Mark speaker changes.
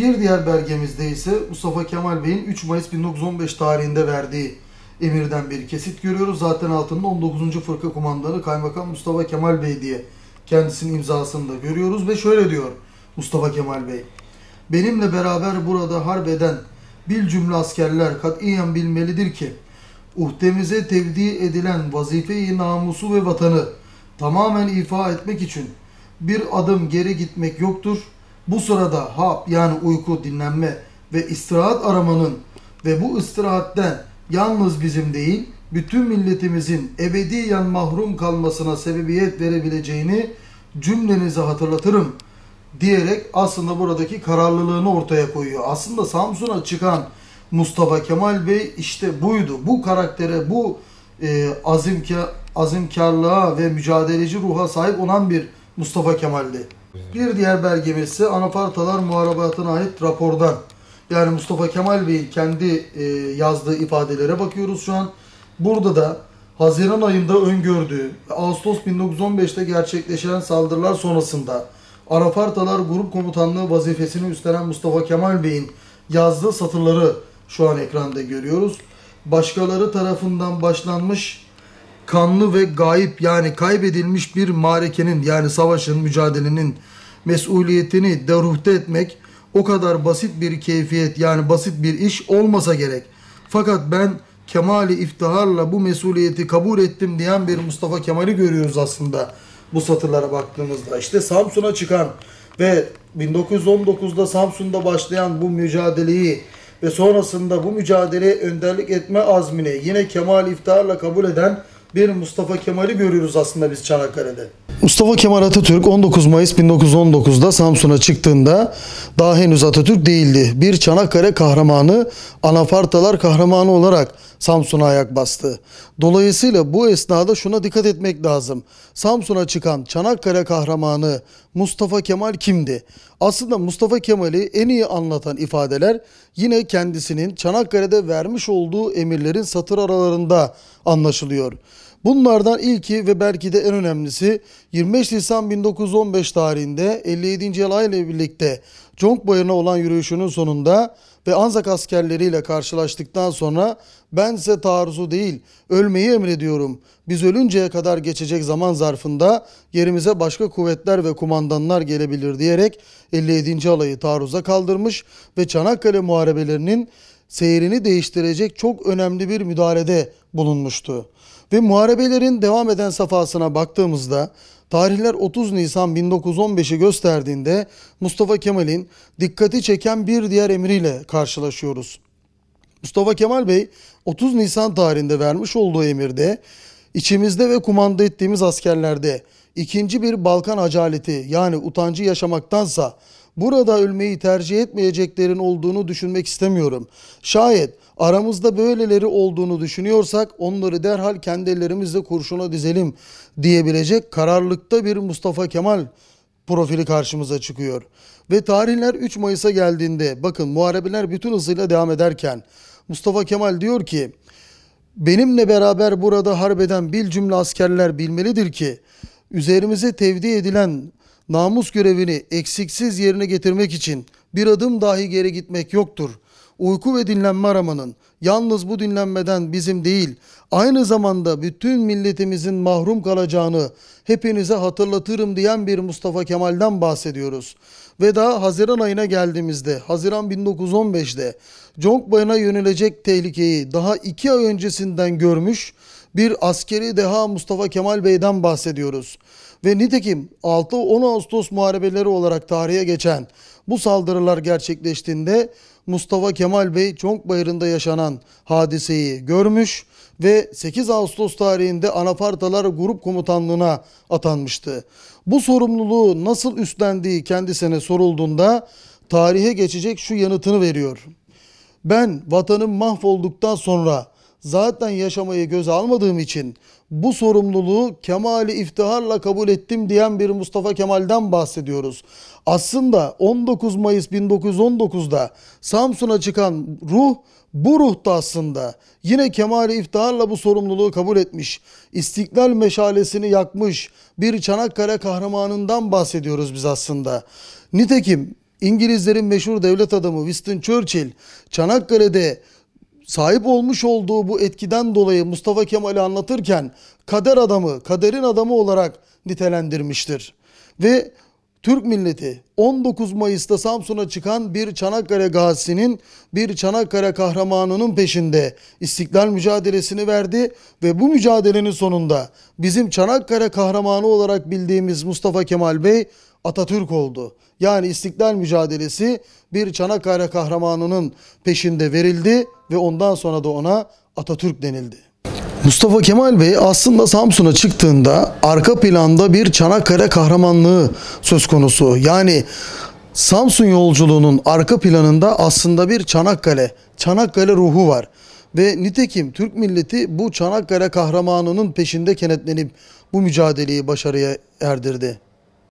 Speaker 1: Bir diğer belgemizde ise Mustafa Kemal Bey'in 3 Mayıs 1915 tarihinde verdiği emirden bir kesit görüyoruz. Zaten altında 19. Fırka Kumandanı Kaymakam Mustafa Kemal Bey diye kendisinin imzasını da görüyoruz ve şöyle diyor Mustafa Kemal Bey. Benimle beraber burada harbeden bir cümle askerler katiyen bilmelidir ki uhdemize tevdi edilen vazife-i namusu ve vatanı tamamen ifa etmek için bir adım geri gitmek yoktur.'' Bu sırada hap yani uyku, dinlenme ve istirahat aramanın ve bu istirahatten yalnız bizim değil, bütün milletimizin ebediyen mahrum kalmasına sebebiyet verebileceğini cümlenize hatırlatırım diyerek aslında buradaki kararlılığını ortaya koyuyor. Aslında Samsun'a çıkan Mustafa Kemal Bey işte buydu. Bu karaktere, bu e, azimka, azimkarlığa ve mücadeleci ruha sahip olan bir Mustafa Kemal'di. Bir diğer belgemiz ise Anafartalar Muharebatı'na ait rapordan. Yani Mustafa Kemal Bey'in kendi e, yazdığı ifadelere bakıyoruz şu an. Burada da Haziran ayında öngördüğü Ağustos 1915'te gerçekleşen saldırılar sonrasında Anafartalar Grup Komutanlığı vazifesini üstlenen Mustafa Kemal Bey'in yazdığı satırları şu an ekranda görüyoruz. Başkaları tarafından başlanmış kanlı ve gayip yani kaybedilmiş bir marekenin yani savaşın, mücadelenin mesuliyetini deruhte etmek o kadar basit bir keyfiyet yani basit bir iş olmasa gerek. Fakat ben kemali iftiharla bu mesuliyeti kabul ettim diyen bir Mustafa Kemal'i görüyoruz aslında bu satırlara baktığımızda. İşte Samsun'a çıkan ve 1919'da Samsun'da başlayan bu mücadeleyi ve sonrasında bu mücadeleye önderlik etme azmini yine kemal iftiharla kabul eden bir Mustafa Kemal'i görüyoruz aslında biz Çanakkale'de. Mustafa Kemal Atatürk 19 Mayıs 1919'da Samsun'a çıktığında daha henüz Atatürk değildi. Bir Çanakkale kahramanı, Anafartalar kahramanı olarak Samsun'a ayak bastı. Dolayısıyla bu esnada şuna dikkat etmek lazım. Samsun'a çıkan Çanakkale kahramanı Mustafa Kemal kimdi? Aslında Mustafa Kemal'i en iyi anlatan ifadeler yine kendisinin Çanakkale'de vermiş olduğu emirlerin satır aralarında anlaşılıyor. Bunlardan ilki ve belki de en önemlisi 25 Nisan 1915 tarihinde 57. Yalay ile birlikte Conk Bayırı'na olan yürüyüşünün sonunda ve Anzak askerleriyle karşılaştıktan sonra ben size taarruzu değil ölmeyi emrediyorum. Biz ölünceye kadar geçecek zaman zarfında yerimize başka kuvvetler ve kumandanlar gelebilir diyerek 57. alayı taarruza kaldırmış ve Çanakkale muharebelerinin seyrini değiştirecek çok önemli bir müdahalede bulunmuştu. Ve muharebelerin devam eden safhasına baktığımızda tarihler 30 Nisan 1915'i gösterdiğinde Mustafa Kemal'in dikkati çeken bir diğer emriyle karşılaşıyoruz. Mustafa Kemal Bey 30 Nisan tarihinde vermiş olduğu emirde içimizde ve kumanda ettiğimiz askerlerde ikinci bir Balkan acaleti yani utancı yaşamaktansa burada ölmeyi tercih etmeyeceklerin olduğunu düşünmek istemiyorum. Şayet aramızda böyleleri olduğunu düşünüyorsak onları derhal kendi ellerimizle kurşuna dizelim diyebilecek kararlılıkta bir Mustafa Kemal profili karşımıza çıkıyor. Ve tarihler 3 Mayıs'a geldiğinde bakın muharebeler bütün hızıyla devam ederken Mustafa Kemal diyor ki benimle beraber burada harbeden bir cümle askerler bilmelidir ki üzerimize tevdi edilen namus görevini eksiksiz yerine getirmek için bir adım dahi geri gitmek yoktur. Uyku ve dinlenme aramanın yalnız bu dinlenmeden bizim değil, aynı zamanda bütün milletimizin mahrum kalacağını hepinize hatırlatırım diyen bir Mustafa Kemal'den bahsediyoruz. Ve daha Haziran ayına geldiğimizde, Haziran 1915'de Congbay'ına yönelecek tehlikeyi daha iki ay öncesinden görmüş bir askeri deha Mustafa Kemal Bey'den bahsediyoruz. Ve nitekim 6-10 Ağustos muharebeleri olarak tarihe geçen bu saldırılar gerçekleştiğinde Mustafa Kemal Bey Çonkbayırı'nda yaşanan hadiseyi görmüş ve 8 Ağustos tarihinde Anafartalar Grup Komutanlığı'na atanmıştı. Bu sorumluluğu nasıl üstlendiği kendisine sorulduğunda tarihe geçecek şu yanıtını veriyor. Ben vatanım mahvolduktan sonra zaten yaşamayı göze almadığım için bu sorumluluğu kemali iftiharla kabul ettim diyen bir Mustafa Kemal'den bahsediyoruz. Aslında 19 Mayıs 1919'da Samsun'a çıkan ruh bu ruh da aslında yine kemali iftiharla bu sorumluluğu kabul etmiş. İstiklal meşalesini yakmış bir Çanakkale kahramanından bahsediyoruz biz aslında. Nitekim İngilizlerin meşhur devlet adamı Winston Churchill Çanakkale'de sahip olmuş olduğu bu etkiden dolayı Mustafa Kemal'i anlatırken kader adamı, kaderin adamı olarak nitelendirmiştir. Ve Türk milleti 19 Mayıs'ta Samsun'a çıkan bir Çanakkale gazisinin, bir Çanakkale kahramanının peşinde istiklal mücadelesini verdi ve bu mücadelenin sonunda bizim Çanakkale kahramanı olarak bildiğimiz Mustafa Kemal Bey Atatürk oldu. Yani istiklal mücadelesi bir Çanakkale kahramanının peşinde verildi ve ondan sonra da ona Atatürk denildi. Mustafa Kemal Bey aslında Samsun'a çıktığında arka planda bir Çanakkale kahramanlığı söz konusu. Yani Samsun yolculuğunun arka planında aslında bir Çanakkale, Çanakkale ruhu var. Ve nitekim Türk milleti bu Çanakkale kahramanının peşinde kenetlenip bu mücadeleyi başarıya erdirdi.